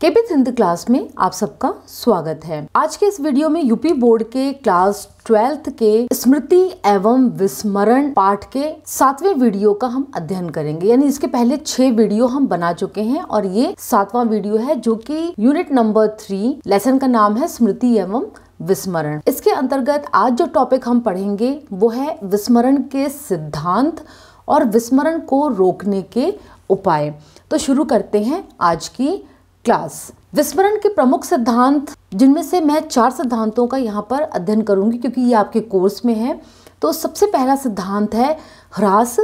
KP Hind class में आप सबका स्वागत है आज के इस वीडियो में यूपी बोर्ड के क्लास ट्वेल्थ के स्मृति एवं विस्मरण पाठ के सातवें वीडियो का हम अध्ययन करेंगे यानी इसके पहले छह वीडियो हम बना चुके हैं और ये सातवां वीडियो है जो कि यूनिट नंबर थ्री लेसन का नाम है स्मृति एवं विस्मरण इसके अंतर्गत आज जो टॉपिक हम पढ़ेंगे वो है विस्मरण के सिद्धांत और विस्मरण को रोकने के उपाय तो शुरू करते हैं आज की क्लास विस्मरण के प्रमुख सिद्धांत जिनमें से मैं चार सिद्धांतों का यहाँ पर अध्ययन करूँगी क्योंकि ये आपके कोर्स में है तो सबसे पहला सिद्धांत है ह्रास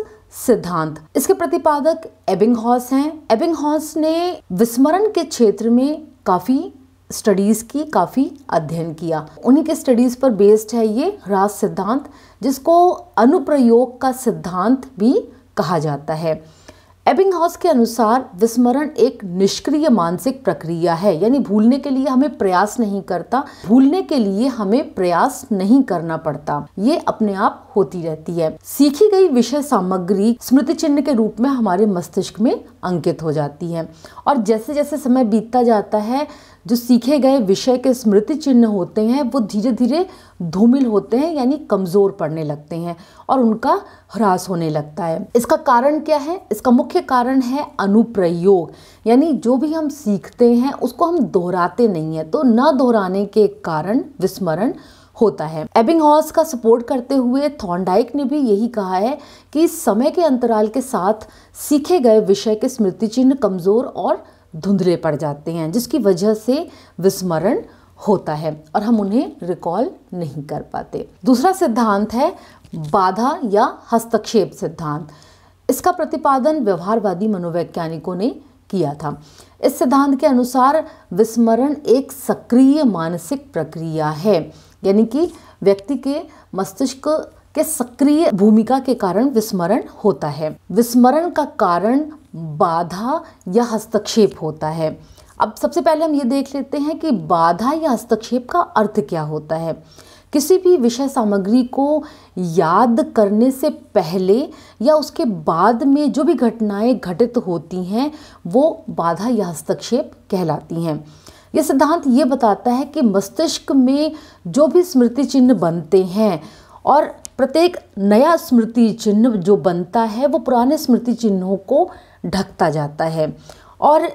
सिद्धांत इसके प्रतिपादक एबिंग हॉस हैं एबिंग हॉस ने विस्मरण के क्षेत्र में काफ़ी स्टडीज़ की काफ़ी अध्ययन किया उन्हीं के स्टडीज़ पर बेस्ड है ये ह्रास सिद्धांत जिसको अनुप्रयोग का सिद्धांत भी कहा जाता है एबिंग हाउस के अनुसार विस्मरण एक निष्क्रिय मानसिक प्रक्रिया है यानी भूलने के लिए हमें प्रयास नहीं करता भूलने के लिए हमें प्रयास नहीं करना पड़ता ये अपने आप होती रहती है सीखी गई विषय सामग्री स्मृति चिन्ह के रूप में हमारे मस्तिष्क में अंकित हो जाती है और जैसे जैसे समय बीतता जाता है जो सीखे गए विषय के स्मृति चिन्ह होते हैं वो धीरे धीरे धूमिल होते हैं यानी कमज़ोर पड़ने लगते हैं और उनका ह्रास होने लगता है इसका कारण क्या है इसका मुख्य कारण है अनुप्रयोग यानी जो भी हम सीखते हैं उसको हम दोहराते नहीं हैं तो न दोहराने के कारण विस्मरण होता है एबिंग हॉस का सपोर्ट करते हुए थॉन्डाइक ने भी यही कहा है कि समय के अंतराल के साथ सीखे गए विषय के स्मृति चिन्ह कमज़ोर और धुंधले पड़ जाते हैं जिसकी वजह से विस्मरण होता है और हम उन्हें रिकॉल नहीं कर पाते दूसरा सिद्धांत है बाधा या हस्तक्षेप सिद्धांत इसका प्रतिपादन व्यवहारवादी मनोवैज्ञानिकों ने किया था इस सिद्धांत के अनुसार विस्मरण एक सक्रिय मानसिक प्रक्रिया है यानी कि व्यक्ति के मस्तिष्क के सक्रिय भूमिका के कारण विस्मरण होता है विस्मरण का कारण बाधा या हस्तक्षेप होता है अब सबसे पहले हम ये देख लेते हैं कि बाधा या हस्तक्षेप का अर्थ क्या होता है किसी भी विषय सामग्री को याद करने से पहले या उसके बाद में जो भी घटनाएं घटित होती हैं वो बाधा या हस्तक्षेप कहलाती हैं यह सिद्धांत ये बताता है कि मस्तिष्क में जो भी स्मृति चिन्ह बनते हैं और प्रत्येक नया स्मृति चिन्ह जो बनता है वो पुराने स्मृति चिन्हों को ढकता जाता है और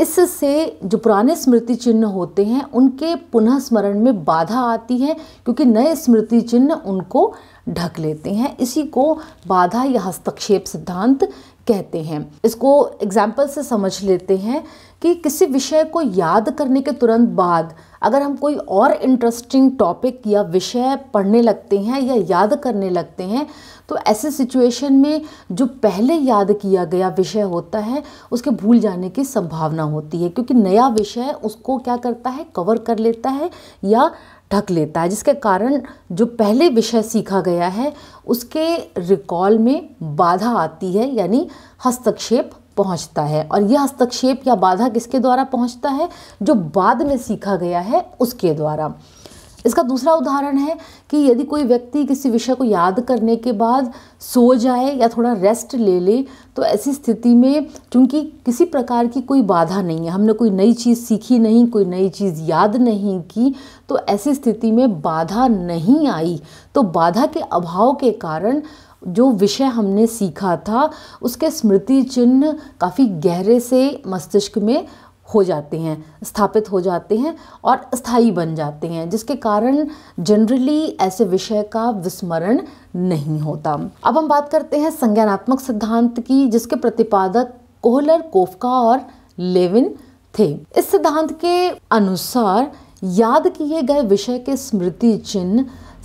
इससे जो पुराने स्मृति चिन्ह होते हैं उनके पुनः स्मरण में बाधा आती है क्योंकि नए स्मृति चिन्ह उनको ढक लेते हैं इसी को बाधा या हस्तक्षेप सिद्धांत कहते हैं इसको एग्जाम्पल से समझ लेते हैं कि किसी विषय को याद करने के तुरंत बाद अगर हम कोई और इंटरेस्टिंग टॉपिक या विषय पढ़ने लगते हैं या याद करने लगते हैं तो ऐसे सिचुएशन में जो पहले याद किया गया विषय होता है उसके भूल जाने की संभावना होती है क्योंकि नया विषय उसको क्या करता है कवर कर लेता है या ढक लेता है जिसके कारण जो पहले विषय सीखा गया है उसके रिकॉल में बाधा आती है यानी हस्तक्षेप पहुंचता है और यह हस्तक्षेप या बाधा किसके द्वारा पहुंचता है जो बाद में सीखा गया है उसके द्वारा इसका दूसरा उदाहरण है कि यदि कोई व्यक्ति किसी विषय को याद करने के बाद सो जाए या थोड़ा रेस्ट ले ले तो ऐसी स्थिति में चूंकि किसी प्रकार की कोई बाधा नहीं है हमने कोई नई चीज़ सीखी नहीं कोई नई चीज़ याद नहीं की तो ऐसी स्थिति में बाधा नहीं आई तो बाधा के अभाव के कारण जो विषय हमने सीखा था उसके स्मृति चिन्ह काफ़ी गहरे से मस्तिष्क में हो जाते हैं स्थापित हो जाते हैं और स्थायी बन जाते हैं जिसके कारण जनरली ऐसे विषय का विस्मरण नहीं होता अब हम बात करते हैं संज्ञानात्मक सिद्धांत की जिसके प्रतिपादक कोहलर कोफका और लेविन थे इस सिद्धांत के अनुसार याद किए गए विषय के स्मृति चिन्ह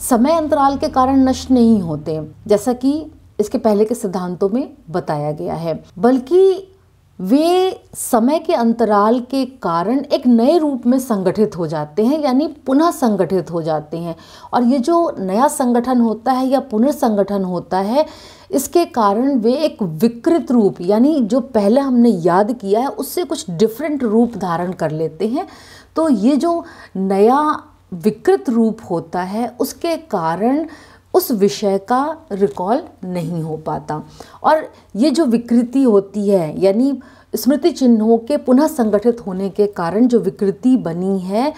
समय अंतराल के कारण नष्ट नहीं होते जैसा कि इसके पहले के सिद्धांतों में बताया गया है बल्कि वे समय के अंतराल के कारण एक नए रूप में संगठित हो जाते हैं यानी पुनः संगठित हो जाते हैं और ये जो नया संगठन होता है या पुनर्संगठन होता है इसके कारण वे एक विकृत रूप यानी जो पहले हमने याद किया है उससे कुछ डिफरेंट रूप धारण कर लेते हैं तो ये जो नया विकृत रूप होता है उसके कारण उस विषय का रिकॉल नहीं हो पाता और ये जो विकृति होती है यानी स्मृति चिन्हों के पुनः संगठित होने के कारण जो विकृति बनी है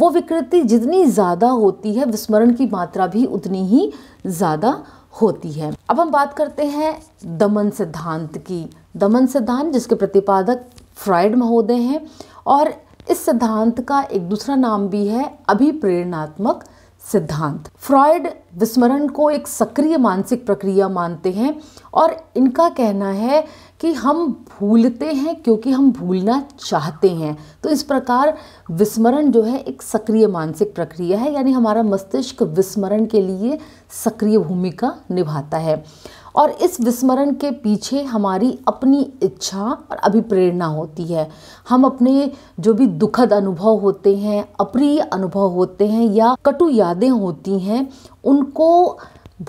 वो विकृति जितनी ज़्यादा होती है विस्मरण की मात्रा भी उतनी ही ज़्यादा होती है अब हम बात करते हैं दमन सिद्धांत की दमन सिद्धांत जिसके प्रतिपादक फ्राइड महोदय हैं और इस सिद्धांत का एक दूसरा नाम भी है अभिप्रेरणात्मक सिद्धांत फ्रॉयड विस्मरण को एक सक्रिय मानसिक प्रक्रिया मानते हैं और इनका कहना है कि हम भूलते हैं क्योंकि हम भूलना चाहते हैं तो इस प्रकार विस्मरण जो है एक सक्रिय मानसिक प्रक्रिया है यानी हमारा मस्तिष्क विस्मरण के लिए सक्रिय भूमिका निभाता है और इस विस्मरण के पीछे हमारी अपनी इच्छा और अभिप्रेरणा होती है हम अपने जो भी दुखद अनुभव होते हैं अप्रिय अनुभव होते हैं या कटु यादें होती हैं उनको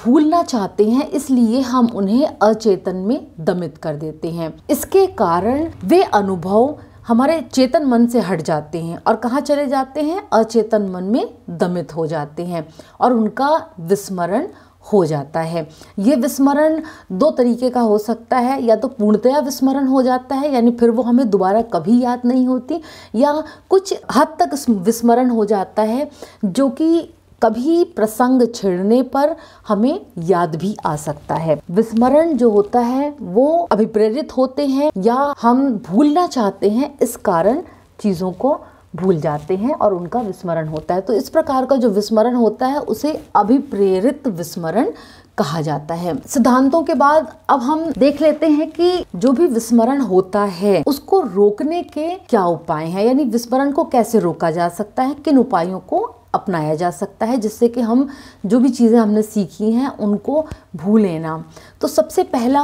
भूलना चाहते हैं इसलिए हम उन्हें अचेतन में दमित कर देते हैं इसके कारण वे अनुभव हमारे चेतन मन से हट जाते हैं और कहाँ चले जाते हैं अचेतन मन में दमित हो जाते हैं और उनका विस्मरण हो जाता है ये विस्मरण दो तरीके का हो सकता है या तो पूर्णतया विस्मरण हो जाता है यानी फिर वो हमें दोबारा कभी याद नहीं होती या कुछ हद तक विस्मरण हो जाता है जो कि कभी प्रसंग छिड़ने पर हमें याद भी आ सकता है विस्मरण जो होता है वो अभिप्रेरित होते हैं या हम भूलना चाहते हैं इस कारण चीज़ों को भूल जाते हैं और उनका विस्मरण होता है तो इस प्रकार का जो विस्मरण होता है उसे अभिप्रेरित विस्मरण कहा जाता है सिद्धांतों के बाद अब हम देख लेते हैं कि जो भी विस्मरण होता है उसको रोकने के क्या उपाय हैं यानी विस्मरण को कैसे रोका जा सकता है किन उपायों को अपनाया जा सकता है जिससे कि हम जो भी चीज़ें हमने सीखी हैं उनको भूलें ना तो सबसे पहला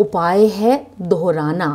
उपाय है दोहराना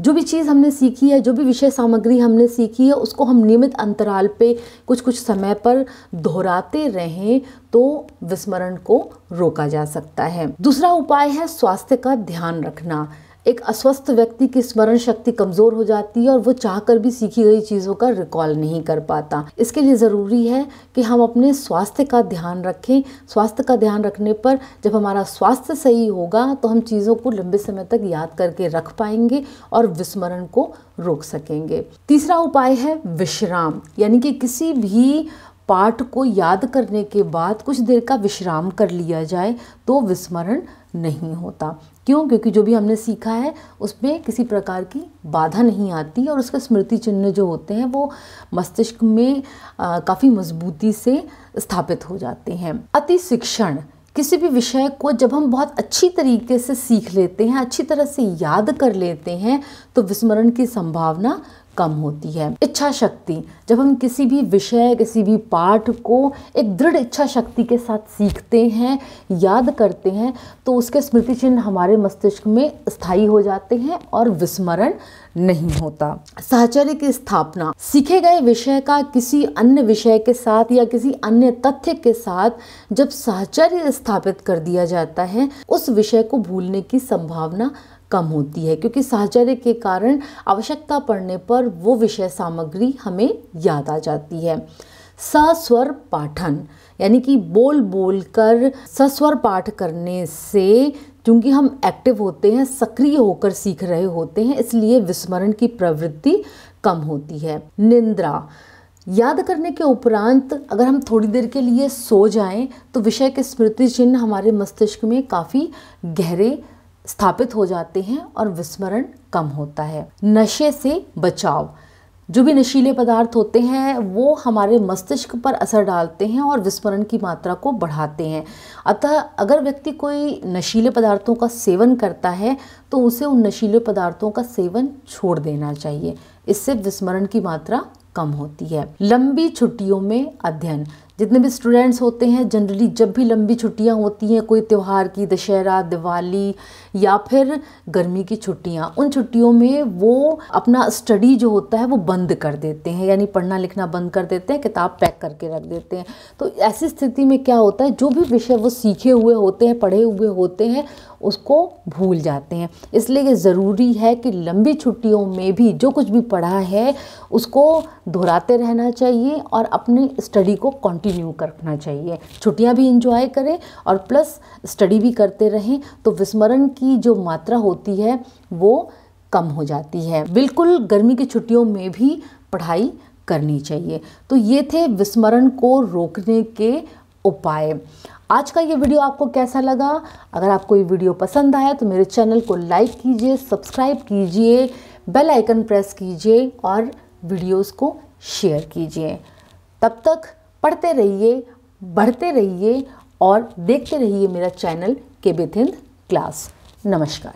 जो भी चीज़ हमने सीखी है जो भी विषय सामग्री हमने सीखी है उसको हम नियमित अंतराल पे कुछ कुछ समय पर दोहराते रहें तो विस्मरण को रोका जा सकता है दूसरा उपाय है स्वास्थ्य का ध्यान रखना एक अस्वस्थ व्यक्ति की स्मरण शक्ति कमज़ोर हो जाती है और वो चाहकर भी सीखी गई चीज़ों का रिकॉल नहीं कर पाता इसके लिए ज़रूरी है कि हम अपने स्वास्थ्य का ध्यान रखें स्वास्थ्य का ध्यान रखने पर जब हमारा स्वास्थ्य सही होगा तो हम चीज़ों को लंबे समय तक याद करके रख पाएंगे और विस्मरण को रोक सकेंगे तीसरा उपाय है विश्राम यानी कि किसी भी पाठ को याद करने के बाद कुछ देर का विश्राम कर लिया जाए तो विस्मरण नहीं होता क्यों क्योंकि जो भी हमने सीखा है उसमें किसी प्रकार की बाधा नहीं आती और उसके स्मृति चिन्ह जो होते हैं वो मस्तिष्क में काफ़ी मजबूती से स्थापित हो जाते हैं अति शिक्षण किसी भी विषय को जब हम बहुत अच्छी तरीके से सीख लेते हैं अच्छी तरह से याद कर लेते हैं तो विस्मरण की संभावना कम होती है इच्छा शक्ति जब हम किसी भी विषय किसी भी पाठ को एक दृढ़ इच्छा शक्ति के साथ सीखते हैं याद करते हैं तो उसके स्मृति चिन्ह हमारे मस्तिष्क में स्थायी हो जाते हैं और विस्मरण नहीं होता साहचर्य की स्थापना सीखे गए विषय का किसी अन्य विषय के साथ या किसी अन्य तथ्य के साथ जब साहचर्य स्थापित कर दिया जाता है उस विषय को भूलने की संभावना कम होती है क्योंकि साहचर्य के कारण आवश्यकता पड़ने पर वो विषय सामग्री हमें याद आ जाती है सस्वर पाठन यानी कि बोल बोल कर सस्वर पाठ करने से क्योंकि हम एक्टिव होते हैं सक्रिय होकर सीख रहे होते हैं इसलिए विस्मरण की प्रवृत्ति कम होती है निंद्रा याद करने के उपरांत अगर हम थोड़ी देर के लिए सो जाएं तो विषय के स्मृति चिन्ह हमारे मस्तिष्क में काफ़ी गहरे स्थापित हो जाते हैं और विस्मरण कम होता है नशे से बचाव जो भी नशीले पदार्थ होते हैं वो हमारे मस्तिष्क पर असर डालते हैं और विस्मरण की मात्रा को बढ़ाते हैं अतः अगर व्यक्ति कोई नशीले पदार्थों का सेवन करता है तो उसे उन नशीले पदार्थों का सेवन छोड़ देना चाहिए इससे विस्मरण की मात्रा कम होती है लंबी छुट्टियों में अध्ययन जितने भी स्टूडेंट्स होते हैं जनरली जब भी लंबी छुट्टियां होती हैं कोई त्यौहार की दशहरा दिवाली या फिर गर्मी की छुट्टियाँ उन छुट्टियों में वो अपना स्टडी जो होता है वो बंद कर देते हैं यानी पढ़ना लिखना बंद कर देते हैं किताब पैक करके रख देते हैं तो ऐसी स्थिति में क्या होता है जो भी विषय वो सीखे हुए होते हैं पढ़े हुए होते हैं उसको भूल जाते हैं इसलिए ये ज़रूरी है कि लंबी छुट्टियों में भी जो कुछ भी पढ़ा है उसको दोहराते रहना चाहिए और अपनी स्टडी को कंटिन्यू करना चाहिए छुट्टियाँ भी इंजॉय करें और प्लस स्टडी भी करते रहें तो विस्मरण की जो मात्रा होती है वो कम हो जाती है बिल्कुल गर्मी की छुट्टियों में भी पढ़ाई करनी चाहिए तो ये थे विस्मरण को रोकने के उपाय आज का ये वीडियो आपको कैसा लगा अगर आपको ये वीडियो पसंद आया तो मेरे चैनल को लाइक कीजिए सब्सक्राइब कीजिए बेल आइकन प्रेस कीजिए और वीडियोस को शेयर कीजिए तब तक पढ़ते रहिए बढ़ते रहिए और देखते रहिए मेरा चैनल के बेथिंद क्लास नमस्कार